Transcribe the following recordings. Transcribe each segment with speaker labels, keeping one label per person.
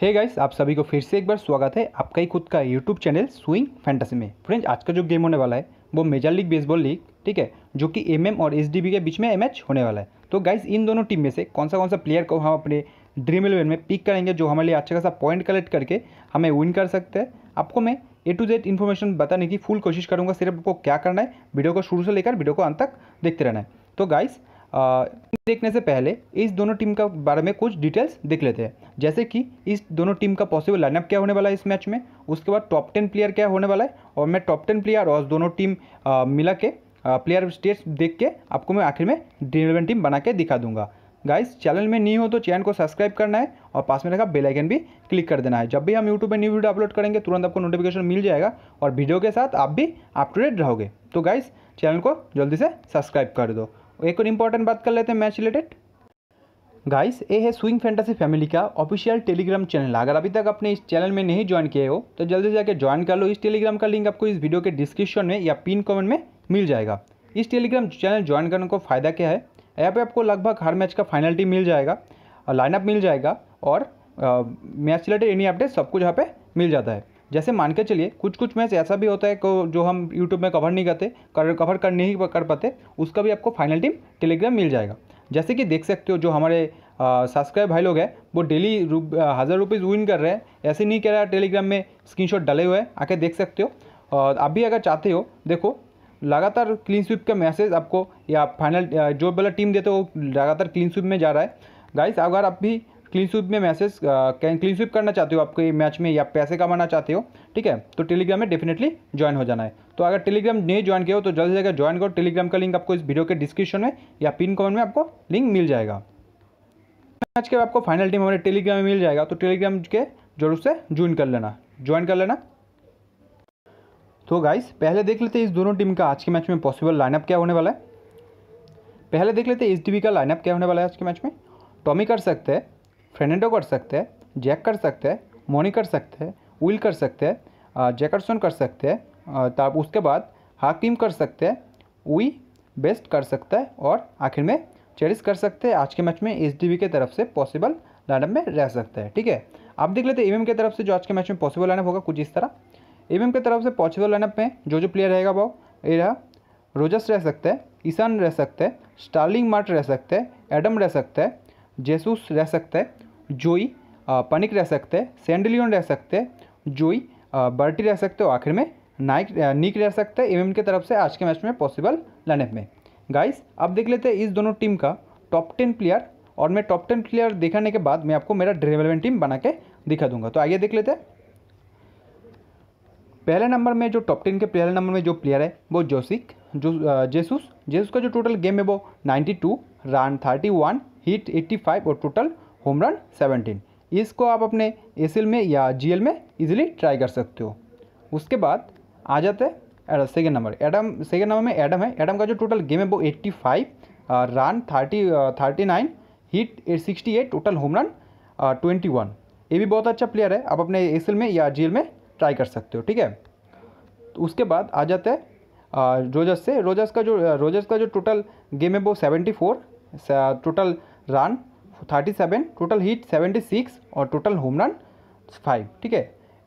Speaker 1: हे hey guys आप सभी को फिर से एक बार स्वागत है आपका ही खुद का यूट्यूब चैनल स्विंग फैंटेसी में फ्रेंड्स आज का जो गेम होने वाला है वो मेजर लीग बेसबॉल लीग ठीक है जो कि एमएम और एसडीबी के बीच में मैच होने वाला है तो गाइस इन दोनों टीम में से कौन सा कौन सा प्लेयर को हम अपने ड्रीम इलेवन में पिक करेंगे जो हमारे लिए अच्छा खासा पॉइंट कलेक्ट करके हमें विन कर सकते हैं आपको मैं ए टू जेड इन्फॉर्मेशन बताने की फुल कोशिश करूँगा सिर्फ आपको क्या करना है वीडियो को शुरू से लेकर वीडियो को अंत तक देखते रहना है तो गाइस आ, देखने से पहले इस दोनों टीम का बारे में कुछ डिटेल्स देख लेते हैं जैसे कि इस दोनों टीम का पॉसिबल लाइनअप क्या होने वाला है इस मैच में उसके बाद टॉप टेन प्लेयर क्या होने वाला है और मैं टॉप टेन प्लेयर और दोनों टीम आ, मिला के आ, प्लेयर स्टेट्स देख के आपको मैं आखिर में डिलेवन टीम बना के दिखा दूंगा गाइस चैनल में नहीं हो तो चैनल को सब्सक्राइब करना है और पास में रखा बेल आइकन भी क्लिक कर देना है जब भी हम यूट्यूब पर न्यू वीडियो अपलोड करेंगे तुरंत आपको नोटिफिकेशन मिल जाएगा और वीडियो के साथ आप भी अप टू डेट रहोगे तो गाइस चैनल को जल्दी से सब्सक्राइब कर दो एक और इम्पॉर्टेंट बात कर लेते हैं मैच रिलेटेड गाइस ये है स्विंग फैंटेसी फैमिली का ऑफिशियल टेलीग्राम चैनल अगर अभी तक अपने इस चैनल में नहीं ज्वाइन किए हो तो जल्दी से जाकर ज्वाइन कर लो इस टेलीग्राम का लिंक आपको इस वीडियो के डिस्क्रिप्शन में या पिन कमेंट में मिल जाएगा इस टेलीग्राम चैनल ज्वाइन करने को फ़ायदा क्या है यहाँ पर आपको लगभग हर मैच का फाइनल टीम मिल जाएगा लाइनअप मिल जाएगा और मैच रिलेटेड एनी अपडेट सब कुछ यहाँ पर मिल जाता है जैसे मान के चलिए कुछ कुछ मैच ऐसा भी होता है को जो हम यूट्यूब में कवर नहीं करते कवर कर नहीं कर पाते उसका भी आपको फाइनल टीम टेलीग्राम मिल जाएगा जैसे कि देख सकते हो जो हमारे सब्सक्राइब भाई लोग हैं वो डेली रूप, हज़ार रुपीज़ विन कर रहे हैं ऐसे नहीं कह रहा टेलीग्राम में स्क्रीनशॉट डाले हुए हैं आके देख सकते हो और आप भी अगर चाहते हो देखो लगातार क्लीन स्विप का मैसेज आपको या फाइनल जो वाला टीम देते हो लगातार क्लीन स्विप में जा रहा है गाइस अगर आप भी क्लीन स्वीप में मैसेज क्लीन स्वीप करना चाहते हो आपके मैच में या पैसे कमाना चाहते हो ठीक है तो टेलीग्राम में डेफिनेटली ज्वाइन हो जाना है तो अगर टेलीग्राम नहीं ज्वाइन किया हो तो जल्द से जल्द ज्वाइन करो टेलीग्राम का लिंक आपको इस वीडियो के डिस्क्रिप्शन में या पिन कमेंट में आपको लिंक मिल जाएगा मैच के आपको फाइनल टीम हमारे टेलीग्राम में मिल जाएगा तो टेलीग्राम के जरूर से ज्वाइन कर लेना ज्वाइन कर लेना तो गाइस पहले देख लेते हैं इस दोनों टीम का आज के मैच में पॉसिबल लाइनअप क्या होने वाला है पहले देख लेते हैं एच का लाइनअप क्या होने वाला है आज के मैच में टॉमी तो कर सकते हैं फेर्नेंडो कर सकते हैं जैक कर सकते हैं मोनी कर सकते हैं विल कर सकते हैं जैकरसन कर सकते हैं तब उसके बाद हाकिम कर सकते हैं वी बेस्ट कर सकता है और आखिर में चेरिस कर सकते हैं आज के मैच में एस की तरफ से पॉसिबल लाइनअप में रह सकता है ठीक है आप देख लेते हैं एम की तरफ से जो आज के मैच में पॉसिबल लाइनअप होगा कुछ इस तरह एम की तरफ से पॉसिबल लाइनअप में जो जो प्लेयर रहेगा वो ये रहा रोजस रह सकते हैं ईशान रह सकते हैं स्टार्लिंग मार्ट रह सकते हैं एडम रह सकते हैं जेसूस रह सकता है जोई पनिक रह सकते हैं सेंडलियन रह सकते हैं जोई बर्टी रह सकते हो आखिर में नाइक निक रह सकते हैं एम की तरफ से आज के मैच में पॉसिबल लाइनअप में गाइस अब देख लेते हैं इस दोनों टीम का टॉप टेन प्लेयर और मैं टॉप टेन प्लेयर दिखाने के बाद मैं आपको मेरा ड्रेवलमेंट टीम बना के दिखा दूंगा तो आइए देख लेते पहले नंबर में जो टॉप टेन के पहले नंबर में जो प्लेयर है वो जोसिक जो जेसूस जेसूस का जो टोटल गेम है वो 92 रन वन हिट 85 और टोटल होम रन 17 इसको आप अपने एस में या जी में इजीली ट्राई कर सकते हो उसके बाद आ जाते हैं second number Adam second number में एडम है एडम का जो टोटल गेम है वो 85 run thirty thirty nine hit eight total home run one ये भी बहुत अच्छा प्लेयर है आप अपने एस में या जी में ट्राई कर सकते हो ठीक है तो उसके बाद आ जाते हैं रोजर्स से रोजर्स का जो रोजर्स का जो टोटल गेम है वो four total run 37 total hit 76 और टोटल होम रन फाइव ठीक है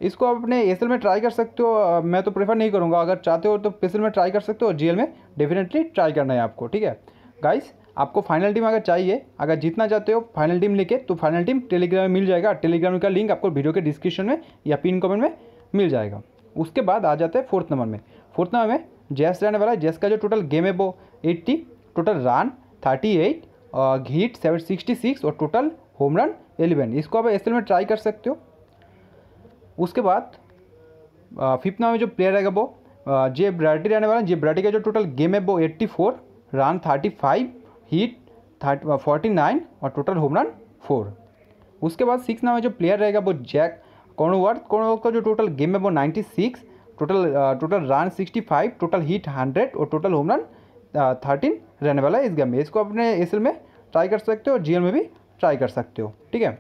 Speaker 1: इसको आप अपने एस में ट्राई कर सकते हो मैं तो प्रेफर नहीं करूँगा अगर चाहते हो तो पेसल में ट्राई कर सकते हो जी में डेफिनेटली ट्राई करना है आपको ठीक है गाइस आपको फाइनल टीम अगर चाहिए अगर जीतना चाहते हो फाइनल टीम लेके तो फाइनल टीम टेलीग्राम में मिल जाएगा टेलीग्राम का लिंक आपको वीडियो के डिस्क्रिप्शन में या पिन कमेंट में मिल जाएगा उसके बाद आ जाते हैं फोर्थ नंबर में फोर्थ नंबर में जैस रहने वाला है जैस का जो टोटल गेम है वो eighty total run thirty eight hit seven sixty six और टोटल होम रन एलेवन इसको आप एस में ट्राई कर सकते हो उसके बाद फिफ्थ नाम में जो प्लेयर रहेगा वो जे ब्राडी रहने वाला जे ब्राडी का जो टोटल गेम है वो eighty four run thirty five hit थर्ट फोर्टी नाइन और टोटल होम रन फोर उसके बाद सिक्स नाम में जो प्लेयर रहेगा वो जैक कॉर्नवर्थ कॉर्नोवर्थ का जो टोटल गेम है वो ninety six total total run sixty five total hit hundred और टोटल होम रन थर्टीन रहने वाला है इस गेम में इसको अपने एस में ट्राई कर सकते हो जी में भी ट्राई कर सकते हो ठीक है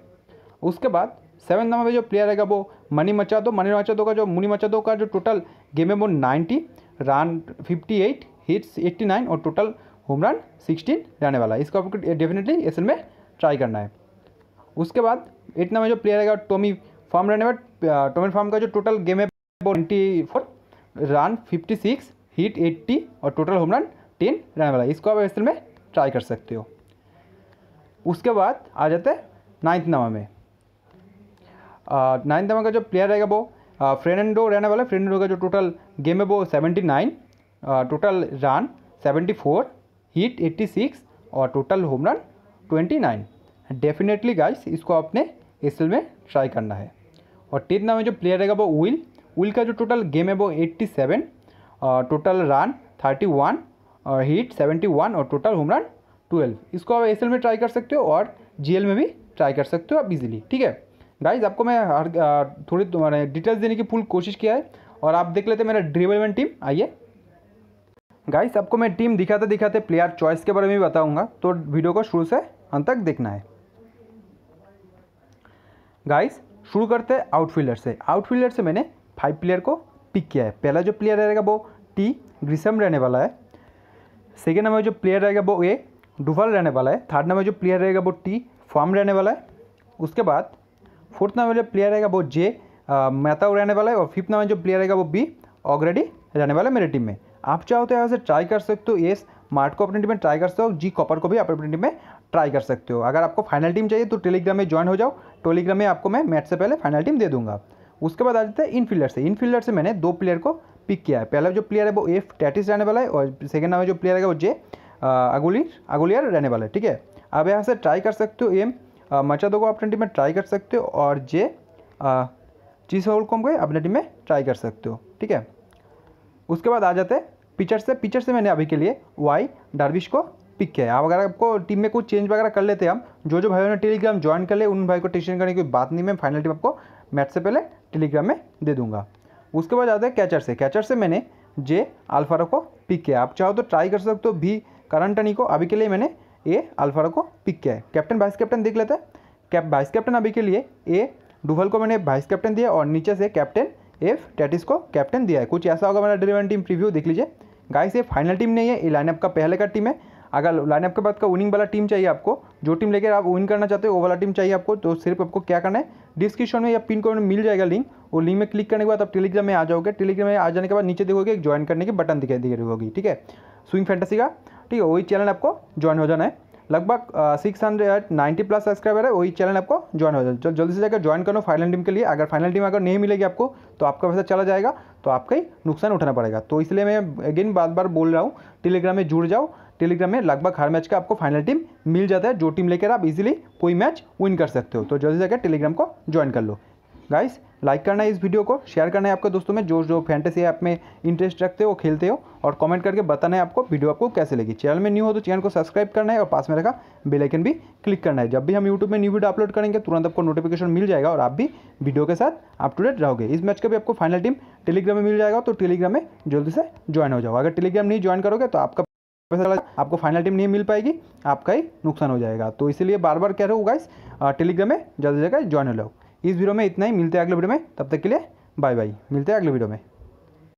Speaker 1: उसके बाद सेवन नंबर में जो प्लेयर रहेगा वो मनी मचादो मनी मचादो का जो मुनी मचादो का जो टोटल गेम है वो ninety run fifty eight hits eighty nine और टोटल होम रन सिक्सटीन रहने वाला है इसको आपको डेफिनेटली एस में ट्राई करना है उसके बाद एट नंबर जो प्लेयर रहेगा टोमी फॉर्म रहने वाला टोमी फॉर्म का जो टोटल गेम है वो twenty four run fifty six hit eighty और टोटल होम रन टीन रहने वाला इसको आप एक्सेल में ट्राई कर सकते हो उसके बाद आ जाते हैं नाइन्थ नवा में नाइन्थ नवा का जो प्लेयर रहेगा वो फ्रेनडो रहने वाला फ्रेनडो का जो टोटल गेम है वो seventy nine total run seventy four hit eighty six और total home run twenty nine definitely guys इसको आपने एस में ट्राई करना है और टेंथ नाम में जो प्लेयर रहेगा वो विल विल का जो टोटल गेम है वो eighty seven total run thirty one hit seventy one और टोटल होम रन ट्वेल्व इसको आप एस में ट्राई कर सकते हो और जी में भी ट्राई कर सकते हो आप इजीली ठीक है गाइज आपको मैं हर थोड़ी तो मैंने डिटेल्स देने की फुल कोशिश किया है और आप देख लेते मेरा ड्रिबलमैन टीम आइए गाइस आपको मैं टीम दिखाते दिखाते प्लेयर चॉइस के बारे में भी बताऊंगा तो वीडियो को शुरू से अंत तक देखना है गाइस शुरू करते हैं आउटफील्डर से आउटफील्डर से मैंने फाइव प्लेयर को पिक किया है पहला जो प्लेयर रहेगा वो टी ग्रीसम रहने वाला है सेकेंड नंबर में जो प्लेयर रहेगा वो ए डुफल रहने वाला है थर्ड नंबर जो प्लेयर रहेगा वो टी फॉर्म रहने वाला है उसके बाद फोर्थ नंबर जो प्लेयर रहेगा वो जे मैताऊ रहने वाला है और फिफ्थ नंबर जो प्लेयर रहेगा वो बी ऑलरेडी रहने वाला है मेरे टीम में आप चाहो तो यहाँ से ट्राई कर सकते हो एस मार्ट को अपनी टीम में ट्राई कर सकते हो जी कॉपर को भी आप अपनी टीम में ट्राई कर सकते हो अगर आपको फाइनल टीम चाहिए तो टेलीग्राम में ज्वाइन हो जाओ टेलीग्राम में आपको मैं मैच से पहले फाइनल टीम दे दूंगा उसके बाद आ जाते हैं इनफील्डर से इनफील्डर से मैंने दो प्लेयर को पिक किया है पहला जो प्लेयर है वो एफ टैटिस रहने वाला है और सेकेंड नाम जो प्लेयर है वो जे अगुली अगुलियर रहने वाला है ठीक है अब यहाँ से ट्राई कर सकते हो एम मचा को अपने टीम में ट्राई कर सकते हो और जे चीज होल को अपने टीम में ट्राई कर सकते हो ठीक है उसके बाद आ जाते हैं पिचर से पिचर से मैंने अभी के लिए वाई डार्विश को पिक किया है अब अगर आपको टीम में कुछ चेंज वगैरह कर लेते हैं हम जो जो भाइयों ने टेलीग्राम ज्वाइन कर ले उन भाई को टेंशन करने की कोई बात नहीं मैं फाइनल टीम आपको मैच से पहले टेलीग्राम में दे दूंगा उसके बाद आता है कैचर से कैचर से मैंने जे अल्फारो को पिक किया आप चाहो तो ट्राई कर सकते हो भी करंटनी टनी को अभी के लिए मैंने ए अल्फारो को पिक किया है कैप्टन वाइस कैप्टन देख लेते हैं कैप वाइस कैप्टन अभी के लिए ए डुभल को मैंने वाइस कैप्टन दिया और नीचे से कैप्टन एफ टैटिस को कैप्टन दिया है कुछ ऐसा होगा मेरा ड्रीवन टीम प्रीव्यू देख लीजिए गाइस ये फाइनल टीम नहीं है ये लाइनअप का पहले का टीम है अगर लाइनअप के बाद का विनिंग वाला टीम चाहिए आपको जो टीम लेकर आप विन करना चाहते हो वो वाला टीम चाहिए आपको तो सिर्फ आपको क्या करना है डिस्क्रिप्शन में या पिन कोड में मिल जाएगा लिंक वो लिंक में क्लिक करने के बाद आप टेलीग्राम में आ जाओगे टेलीग्राम में आ जाने के बाद नीचे देखोगे एक ज्वाइन करने की बटन दिखाई दे रही होगी ठीक है स्विंग फैंटेसी का ठीक है वही चैनल आपको ज्वाइन हो जाना है लगभग six hundred ninety plus subscriber है वही चैनल आपको ज्वाइन हो जाए जल्दी से जाकर ज्वाइन करो फाइनल टीम के लिए अगर फाइनल टीम अगर नहीं मिलेगी आपको तो आपका पैसा चला जाएगा तो आपका ही नुकसान उठाना पड़ेगा तो इसलिए मैं अगेन बार बार बोल रहा हूँ टेलीग्राम में जुड़ जाओ टेलीग्राम में लगभग हर मैच का आपको फाइनल टीम मिल जाता है जो टीम लेकर आप इजीली कोई मैच विन कर सकते हो तो जल्दी से जाकर टेलीग्राम को ज्वाइन कर लो गाइस लाइक करना है इस वीडियो को शेयर करना है आपके दोस्तों में जो जो फैंटेसी ऐप में इंटरेस्ट रखते हो खेलते हो और कमेंट करके बताना है आपको वीडियो आपको कैसे लगी चैनल में न्यू हो तो चैनल को सब्सक्राइब करना है और पास में रखा बेलाइकन भी क्लिक करना है जब भी हम यूट्यूब में न्यू वीडियो अपलोड करेंगे तुरंत आपको नोटिफिकेशन मिल जाएगा और आप भी वीडियो के साथ अप टू डेट रहोगे इस मैच का भी आपको फाइनल टीम टेलीग्राम में मिल जाएगा तो टेलीग्राम में जल्दी से ज्वाइन हो जाओ अगर टेलीग्राम नहीं ज्वाइन करोगे तो आपका आपको फाइनल टीम नहीं मिल पाएगी आपका ही नुकसान हो जाएगा तो इसलिए बार बार कह रहे हो गाइस टेलीग्राम में जल्दी जगह ज्वाइन हो जाओ इस वीडियो में इतना ही मिलते हैं अगले वीडियो में तब तक के लिए बाय बाय मिलते हैं अगले वीडियो में